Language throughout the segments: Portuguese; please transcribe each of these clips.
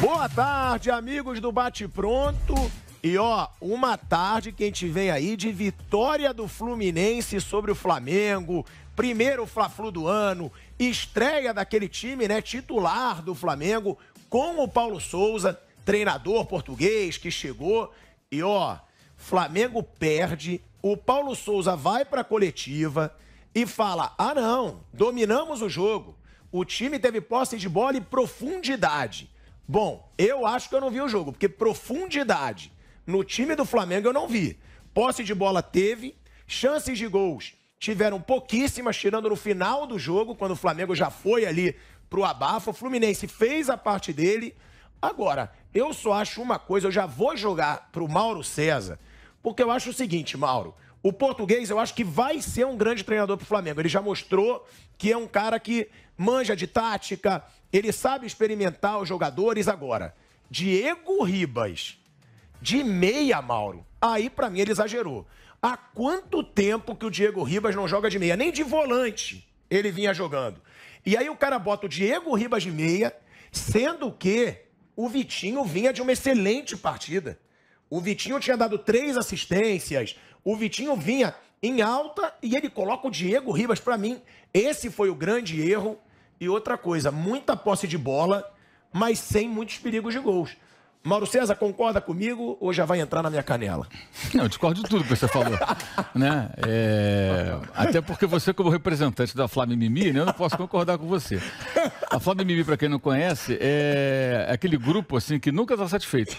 Boa tarde, amigos do Bate Pronto. E ó, uma tarde que a gente vem aí de vitória do Fluminense sobre o Flamengo, primeiro Fla-Flu do ano, estreia daquele time, né, titular do Flamengo, com o Paulo Souza, treinador português que chegou. E ó, Flamengo perde, o Paulo Souza vai para a coletiva e fala: "Ah não, dominamos o jogo. O time teve posse de bola e profundidade. Bom, eu acho que eu não vi o jogo, porque profundidade no time do Flamengo eu não vi. Posse de bola teve, chances de gols tiveram pouquíssimas, tirando no final do jogo, quando o Flamengo já foi ali pro abafo. O Fluminense fez a parte dele. Agora, eu só acho uma coisa, eu já vou jogar pro Mauro César, porque eu acho o seguinte, Mauro. O português, eu acho que vai ser um grande treinador pro Flamengo. Ele já mostrou que é um cara que manja de tática, ele sabe experimentar os jogadores agora. Diego Ribas, de meia, Mauro. Aí, para mim, ele exagerou. Há quanto tempo que o Diego Ribas não joga de meia? Nem de volante ele vinha jogando. E aí o cara bota o Diego Ribas de meia, sendo que o Vitinho vinha de uma excelente partida. O Vitinho tinha dado três assistências, o Vitinho vinha em alta e ele coloca o Diego Ribas. Para mim, esse foi o grande erro e outra coisa, muita posse de bola, mas sem muitos perigos de gols. Mauro César concorda comigo ou já vai entrar na minha canela? Não, eu discordo de tudo que você falou. né? É... Até porque você, como representante da Flávia Mimi, né, eu não posso concordar com você. A Flávia Mimi, para quem não conhece, é aquele grupo assim que nunca está satisfeito.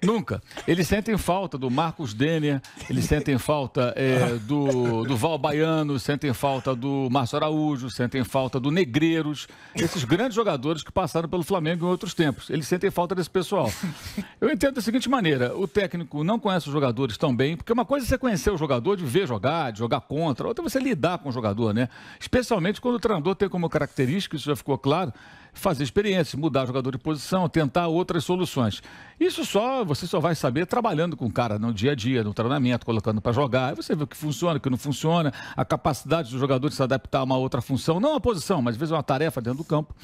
nunca. Eles sentem falta do Marcos Denner, eles sentem falta é, do, do Val Baiano, sentem falta do Márcio Araújo, sentem falta do Negreiros, esses grandes jogadores que passaram pelo Flamengo em outros tempos. Eles sentem falta desse pessoal. Eu entendo da seguinte maneira: o técnico não conhece os jogadores tão bem, porque uma coisa é você conhecer o jogador, de ver jogar, de jogar contra, outra é você lidar com o jogador, né? Especialmente quando o treinador tem como característica, isso já ficou claro, fazer experiência, mudar jogador de posição, tentar outras soluções. Isso só você só vai saber trabalhando com o cara no dia a dia, no treinamento, colocando para jogar. você vê o que funciona, o que não funciona, a capacidade do jogador de se adaptar a uma outra função, não a posição, mas às vezes é uma tarefa dentro do campo.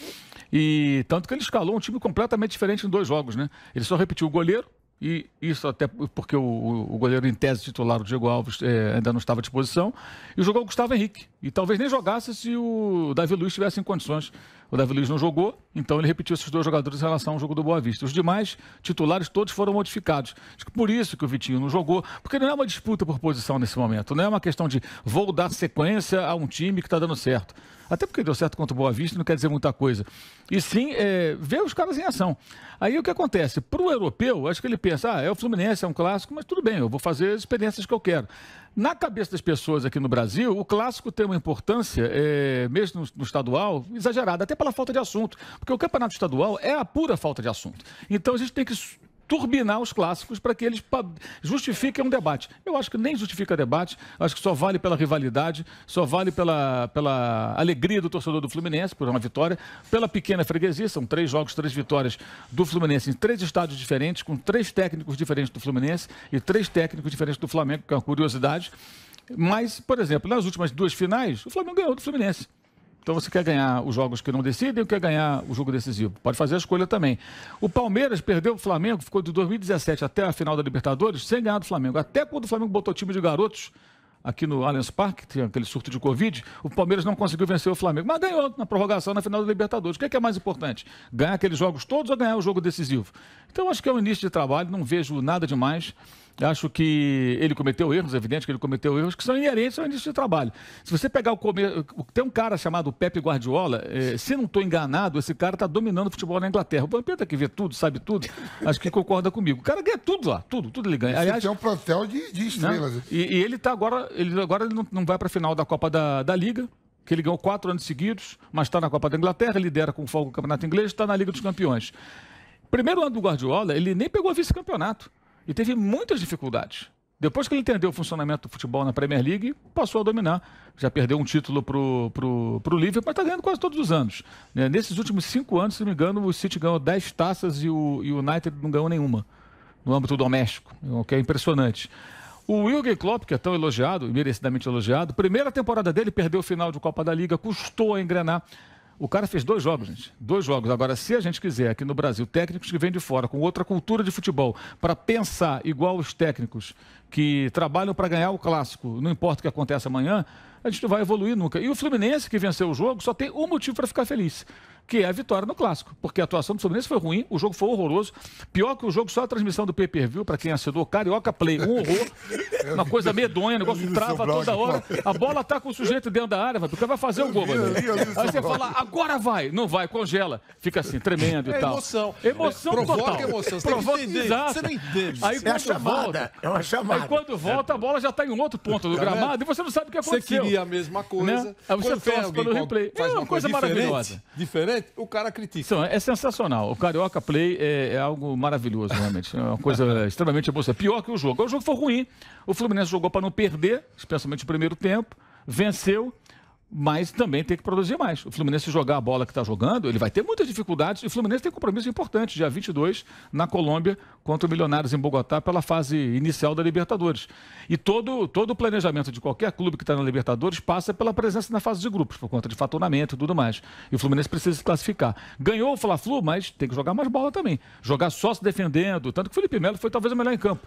E tanto que ele escalou um time completamente diferente em dois jogos, né? Ele ele só repetiu o goleiro, e isso até porque o, o goleiro em tese titular, o Diego Alves, é, ainda não estava à disposição, e jogou o Gustavo Henrique. E talvez nem jogasse se o Davi Luiz estivesse em condições. O Davi Luiz não jogou, então ele repetiu esses dois jogadores em relação ao jogo do Boa Vista. Os demais titulares todos foram modificados. Acho que por isso que o Vitinho não jogou, porque não é uma disputa por posição nesse momento, não é uma questão de vou dar sequência a um time que está dando certo. Até porque deu certo contra o Boa Vista, não quer dizer muita coisa. E sim, é, ver os caras em ação. Aí o que acontece? Para o europeu, acho que ele pensa, ah, é o Fluminense, é um clássico, mas tudo bem, eu vou fazer as experiências que eu quero. Na cabeça das pessoas aqui no Brasil, o clássico tem uma importância, é, mesmo no, no estadual, exagerada, até pela falta de assunto. Porque o campeonato estadual é a pura falta de assunto. Então a gente tem que turbinar os clássicos para que eles justifiquem um debate. Eu acho que nem justifica debate, acho que só vale pela rivalidade, só vale pela, pela alegria do torcedor do Fluminense por uma vitória, pela pequena freguesia, são três jogos, três vitórias do Fluminense em três estádios diferentes, com três técnicos diferentes do Fluminense e três técnicos diferentes do Flamengo, que é uma curiosidade. Mas, por exemplo, nas últimas duas finais, o Flamengo ganhou do Fluminense. Então você quer ganhar os jogos que não decidem ou quer ganhar o jogo decisivo? Pode fazer a escolha também. O Palmeiras perdeu o Flamengo, ficou de 2017 até a final da Libertadores sem ganhar do Flamengo. Até quando o Flamengo botou time de garotos aqui no Allianz Parque, tinha aquele surto de Covid, o Palmeiras não conseguiu vencer o Flamengo, mas ganhou na prorrogação na final da Libertadores. O que é, que é mais importante? Ganhar aqueles jogos todos ou ganhar o jogo decisivo? Então acho que é um início de trabalho, não vejo nada demais. mais Acho que ele cometeu erros, é evidente que ele cometeu erros que são inerentes ao início de trabalho. Se você pegar o começo. Tem um cara chamado Pepe Guardiola, é, se não estou enganado, esse cara está dominando o futebol na Inglaterra. O Pampeta que vê tudo, sabe tudo, acho que concorda comigo. O cara ganha tudo lá, tudo, tudo ele ganha. Aliás, tem um plantel de, de né? estrelas. Né? E, e, ele tá agora, ele agora não, não vai para a final da Copa da, da Liga, que ele ganhou quatro anos seguidos, mas está na Copa da Inglaterra, lidera com folga o Campeonato Inglês, está na Liga dos Campeões. Primeiro ano do Guardiola, ele nem pegou vice-campeonato e teve muitas dificuldades. Depois que ele entendeu o funcionamento do futebol na Premier League, passou a dominar. Já perdeu um título para o Liverpool, mas está ganhando quase todos os anos. Né, nesses últimos cinco anos, se não me engano, o City ganhou dez taças e o United não ganhou nenhuma no âmbito doméstico, o que é impressionante. O Jürgen Klopp, que é tão elogiado, merecidamente elogiado, primeira temporada dele perdeu o final de Copa da Liga, custou a engrenar. O cara fez dois jogos, gente. Dois jogos. Agora, se a gente quiser aqui no Brasil técnicos que vêm de fora, com outra cultura de futebol, para pensar igual os técnicos que trabalham para ganhar o clássico, não importa o que acontece amanhã, a gente não vai evoluir nunca. E o Fluminense, que venceu o jogo, só tem um motivo para ficar feliz, que é a vitória no clássico. Porque a atuação do Fluminense foi ruim, o jogo foi horroroso. Pior que o jogo, só a transmissão do pay-per-view, para quem assinou, Carioca Play, um horror. Uma coisa medonha, negócio trava toda hora. A bola tá com o sujeito dentro da área, o vai fazer o gol, Aí você fala, agora vai. Não vai, congela. Fica assim, tremendo e é tal. Emoção. Emoção é, Provoca total. Emoção. Você Provoca tem Você não entende. Aí, é, chamada, volta, é uma chamada. Aí quando volta, a bola já tá em outro ponto do tá gramado e você não sabe o que aconteceu. Você queria a mesma né? coisa. Né? Aí você torce pelo replay. Faz é uma coisa, coisa maravilhosa. Diferente, o cara critica. Então, é sensacional. O Carioca Play é, é algo maravilhoso, realmente. É uma coisa extremamente emocionante. Pior que o jogo. O jogo foi ruim. O Fluminense jogou para não perder, especialmente o primeiro tempo, venceu, mas também tem que produzir mais. O Fluminense jogar a bola que está jogando, ele vai ter muitas dificuldades. E o Fluminense tem compromisso importante, dia 22, na Colômbia, contra o Milionários em Bogotá, pela fase inicial da Libertadores. E todo, todo o planejamento de qualquer clube que está na Libertadores passa pela presença na fase de grupos, por conta de faturamento e tudo mais. E o Fluminense precisa se classificar. Ganhou o Fla-Flu, mas tem que jogar mais bola também. Jogar só se defendendo. Tanto que o Felipe Melo foi talvez o melhor em campo.